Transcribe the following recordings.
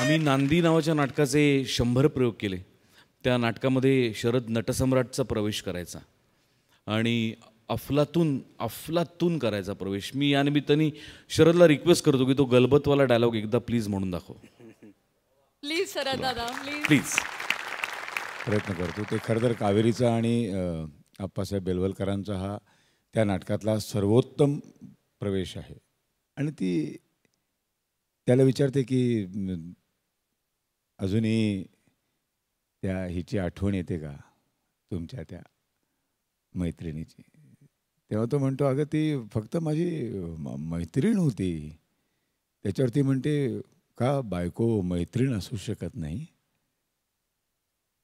आम्ही नांदी नावाच्या नाटकाचे शंभर प्रयोग केले त्या नाटकामध्ये शरद नटसम्राटचा प्रवेश करायचा आणि अफलातून अफलातून करायचा प्रवेश मी या निमित्ताने शरदला रिक्वेस्ट करतो की तो गलबतवाला डायलॉग एकदा प्लीज म्हणून दाखव प्लीज शरद प्लीज प्रयत्न करतो ते खरं तर कावेरीचा आणि आप्पासाहेब बेलवलकरांचा हा त्या नाटकातला सर्वोत्तम प्रवेश आहे आणि ती त्याला विचारते की अजूनही त्या हिची आठवण येते का तुमच्या त्या मैत्रिणीची तेव्हा तो म्हणतो अगं ती फक्त माझी मैत्रीण होती त्याच्यावरती म्हणते का बायको मैत्रीण असू शकत नाही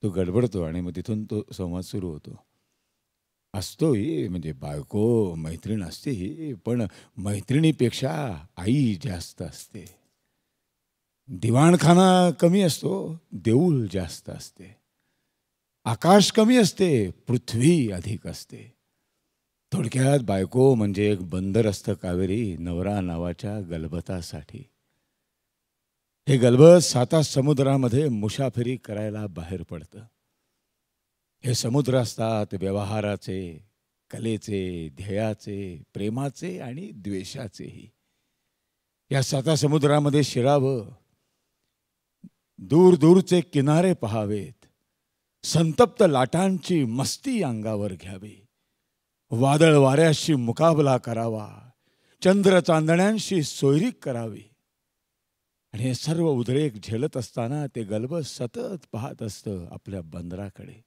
तो गडबडतो आणि मग तिथून तो संवाद सुरू होतो असतो ही म्हणजे बायको मैत्रीण असते ही पण मैत्रिणीपेक्षा आई जास्त असते दिवाणखाना कमी असतो देऊळ जास्त असते आकाश कमी असते पृथ्वी अधिक असते थोडक्यात बायको म्हणजे एक बंदर असतं कावेरी नवरा नावाच्या गलबतासाठी हे गलबत साता समुद्रामध्ये मुसाफिरी करायला बाहेर पडत हे समुद्र असतात व्यवहाराचे कलेचे ध्येयाचे प्रेमाचे आणि द्वेषाचेही या साता समुद्रामध्ये शिरावं दूर दूरचे किनारे पहावेत संतप्त लाटांची मस्ती अंगावर घ्यावी वादळ वाऱ्याशी मुकाबला करावा चंद्र चांदण्यांशी सोयरी करावी आणि हे सर्व उद्रेक झेलत असताना ते गलबत सतत पाहत असत आपल्या बंदराकडे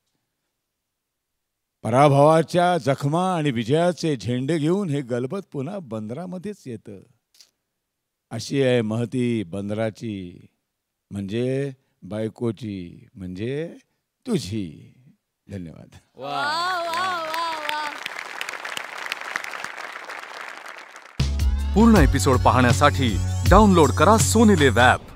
पराभवाच्या जखमा आणि विजयाचे झेंडे घेऊन हे गलबत पुन्हा बंदरामध्येच येतं अशी आहे महती बंदराची म्हणजे बायकोची म्हणजे तुझी धन्यवाद पूर्ण एपिसोड पाहण्यासाठी डाउनलोड करा सोनीले वॅप